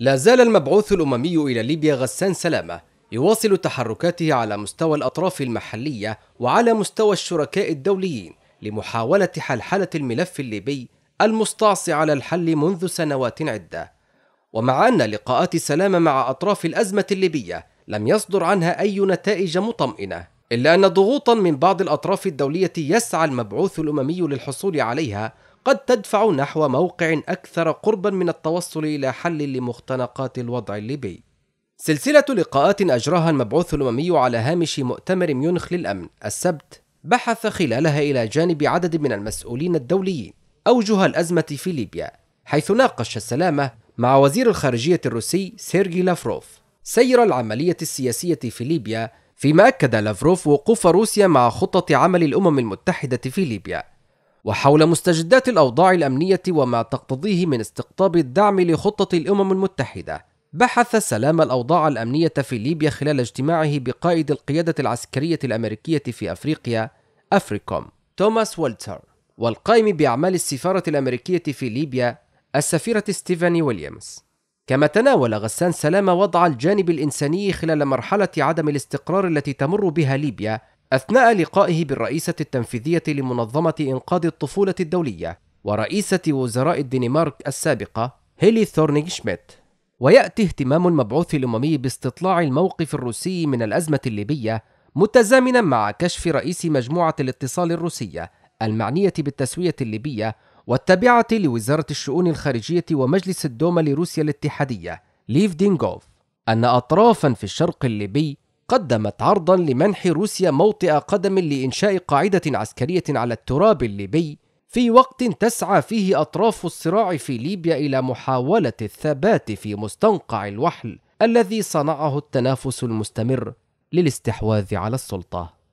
لا زال المبعوث الأممي إلى ليبيا غسان سلامة يواصل تحركاته على مستوى الأطراف المحلية وعلى مستوى الشركاء الدوليين لمحاولة حلحلة الملف الليبي المستعصي على الحل منذ سنوات عدة ومع أن لقاءات سلامة مع أطراف الأزمة الليبية لم يصدر عنها أي نتائج مطمئنة إلا أن ضغوطا من بعض الأطراف الدولية يسعى المبعوث الأممي للحصول عليها قد تدفع نحو موقع أكثر قربا من التوصل إلى حل لمختنقات الوضع الليبي. سلسلة لقاءات أجراها المبعوث الأممي على هامش مؤتمر ميونخ للأمن السبت بحث خلالها إلى جانب عدد من المسؤولين الدوليين أوجه الأزمة في ليبيا حيث ناقش السلامة مع وزير الخارجية الروسي سيرجي لافروف سير العملية السياسية في ليبيا فيما أكد لافروف وقوف روسيا مع خطة عمل الأمم المتحدة في ليبيا وحول مستجدات الأوضاع الأمنية وما تقتضيه من استقطاب الدعم لخطة الأمم المتحدة بحث سلام الأوضاع الأمنية في ليبيا خلال اجتماعه بقائد القيادة العسكرية الأمريكية في أفريقيا أفريكوم توماس والتر والقائم بأعمال السفارة الأمريكية في ليبيا السفيرة ستيفاني ويليامز كما تناول غسان سلام وضع الجانب الإنساني خلال مرحلة عدم الاستقرار التي تمر بها ليبيا أثناء لقائه بالرئيسة التنفيذية لمنظمة إنقاذ الطفولة الدولية ورئيسة وزراء الدنمارك السابقة هيلي ثورنينغ شميت ويأتي اهتمام المبعوث الأممي باستطلاع الموقف الروسي من الأزمة الليبية متزامنا مع كشف رئيس مجموعة الاتصال الروسية المعنية بالتسوية الليبية والتابعة لوزارة الشؤون الخارجية ومجلس الدوما لروسيا الاتحادية ليف دينغوف أن أطرافا في الشرق الليبي قدمت عرضا لمنح روسيا موطئ قدم لإنشاء قاعدة عسكرية على التراب الليبي في وقت تسعى فيه أطراف الصراع في ليبيا إلى محاولة الثبات في مستنقع الوحل الذي صنعه التنافس المستمر للاستحواذ على السلطه